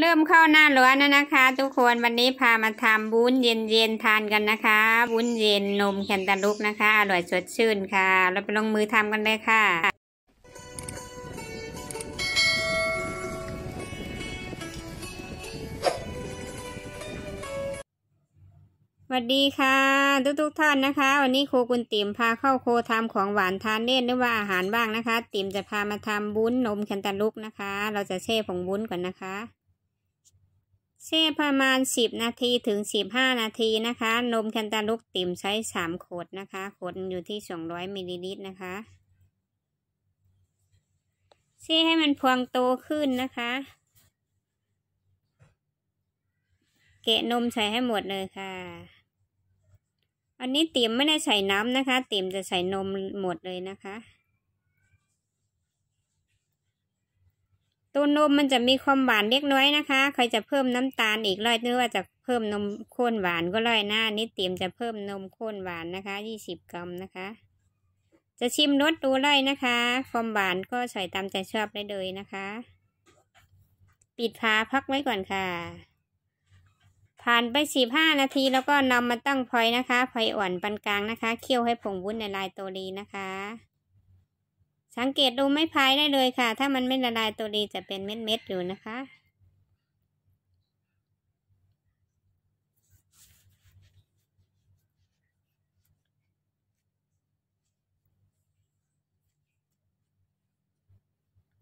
เริ่มเข้าหน้าร้อนแล้วนะคะ ทุกคนวันนี้พามาทำบุ้นเย็นๆทานกันนะคะ บุ้นเย็นนมแคนตาลูปนะคะอร่อยสดชื่นค่ะ เราไปลงมือทำกันเลยค่ะสวัสดีค่ะทุกทุกท่านนะคะ วันนี้โคกุณติ๋มพาเข้าโคทำของหวานทานเล่นหรือว่าอาหารบ้างนะคะ ติ๋มจะพามาทำบุ้นนมแคนตาลูปนะคะ เราจะเช่ผงบุ้นก่อนนะคะแช่ประมาณ 10 นาทีถึง 15 นาทีนะคะ นมแคนตาลูกติ่ม ใช้3ขวดนะคะขวดอยู่ที่ 200 มิลลิลิตรนะคะแช่ให้มันพองโตขึ้นนะคะ เกะนม ใส่ให้หมดเลยค่ะ อันนี้ ติ่ม ไม่ได้ใส่น้ำนะคะ ติ่ม จะใส่นมหมดเลยนะคะตัวนมมันจะมีความหวานเล็กน้อยนะคะ ใครจะเพิ่มน้ำตาลอีกร้อยนึกว่าจะเพิ่มนมข้นหวานก็ร้อยหน้านี่เตรียมจะเพิ่มนมข้นหวานนะคะ ยี่สิบกรัมนะคะ จะชิมรสดูร้อยนะคะ ความหวานก็ใส่ตามใจชอบได้เลยนะคะ ปิดฝาพักไว้ก่อนค่ะ ผ่านไปสี่ห้านาทีแล้วก็นำมาตั้งพอยนะคะพอยอ่อนปานกลางนะคะ เคี่ยวให้ผงวุ้นในลายโตรีนะคะสังเกตดูไม้พายได้เลยค่ะ ถ้ามันไม่ละลายตัวดีจะเป็นเม็ดๆ อยู่นะคะ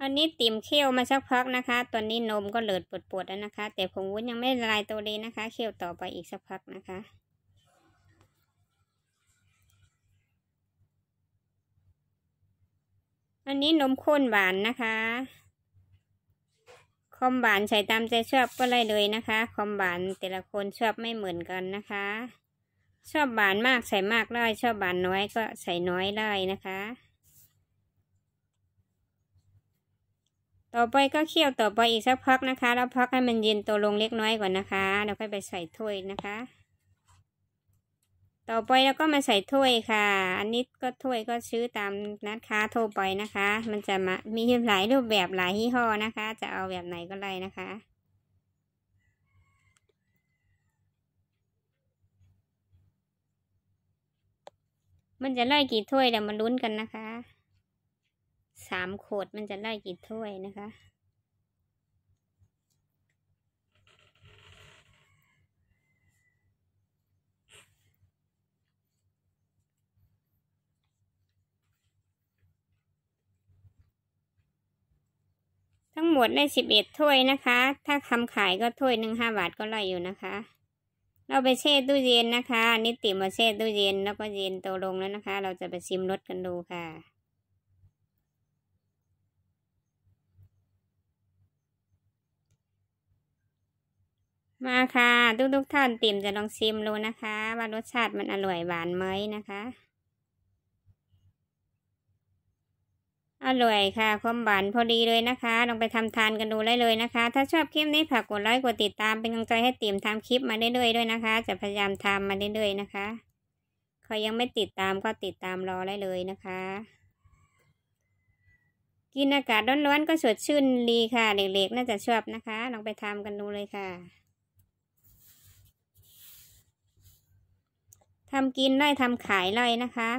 อันนี้ติ่มเขี้ยวมาสักพักนะคะ ตอนนี้นมก็เหลิดปวดๆ แล้วนะคะ แต่ผงวุ้นยังไม่ละลายตัวดีนะคะ เขี้ยวต่อไปอีกสักพักนะคะันนี้นมข้นหวานนะคะ คอมหวานใส่ตามใจชอบก็ได้เลยนะคะ คอมหวานแต่ละคนชอบไม่เหมือนกันนะคะ ชอบหวานมากใส่มากได้ชอบหวานน้อยก็ใส่น้อยได้นะคะ ต่อไปก็เคี่ยวต่อไปอีกสักพักนะคะ แล้วพักให้มันเย็นตัวลงเล็กน้อยก่อนนะคะ แล้วค่อยไปใส่ถ้วยนะคะต่อไปเราก็มาใส่ถ้วยค่ะ อันนี้ก็ถ้วยก็ซื้อตามนัดค้าทั่วไปนะคะ มันจะมามีหลายรูปแบบหลายยี่ห้อนะคะ จะเอาแบบไหนก็ได้นะคะ มันจะไล่กี่ถ้วยเดี๋ยวมาลุ้นกันนะคะ สามขวดมันจะไล่กี่ถ้วยนะคะทั้งหมดได้สิบเอ็ดถ้วยนะคะ ถ้าทำขายก็ถ้วยหนึ่งห้าบาทก็ไล่อยู่นะคะ เราไปแช่ตู้เย็นนะคะ นิติมาแช่ตู้เย็นแล้วก็เย็นโตลงแล้วนะคะ เราจะไปชิมรสกันดูค่ะ มาค่ะ ทุกกท่านติ่มจะลองชิมดูนะคะ ว่ารสชาติมันอร่อยหวานไหมนะคะอร่อยค่ะ ความหวานพอดีเลยนะคะ ลองไปทำทานกันดูได้เลยนะคะ ถ้าชอบคลิปนี้ฝากกดไลค์กดติดตามเป็นกำลังใจให้ติ่มทำคลิปมาเรื่อยๆด้วยนะคะ จะพยายามทำมาเรื่อยๆนะคะใครยังไม่ติดตามก็ติดตามรอได้เลยนะคะ กินอากาศร้อนๆก็สดชื่นดีค่ะเล็ก ๆ น่าจะชอบนะคะ ลองไปทำกันดูเลยค่ะทำกินได้ทำขายได้นะคะ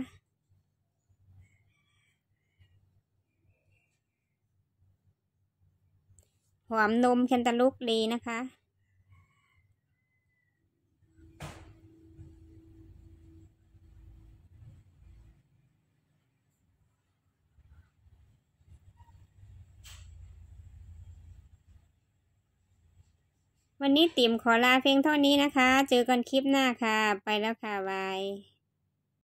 หอมนมแคนตาลูปดีนะคะ วันนี้ติ่มขอลาเพียงเท่านี้นะคะ เจอกันคลิปหน้าค่ะ ไปแล้วค่ะบาย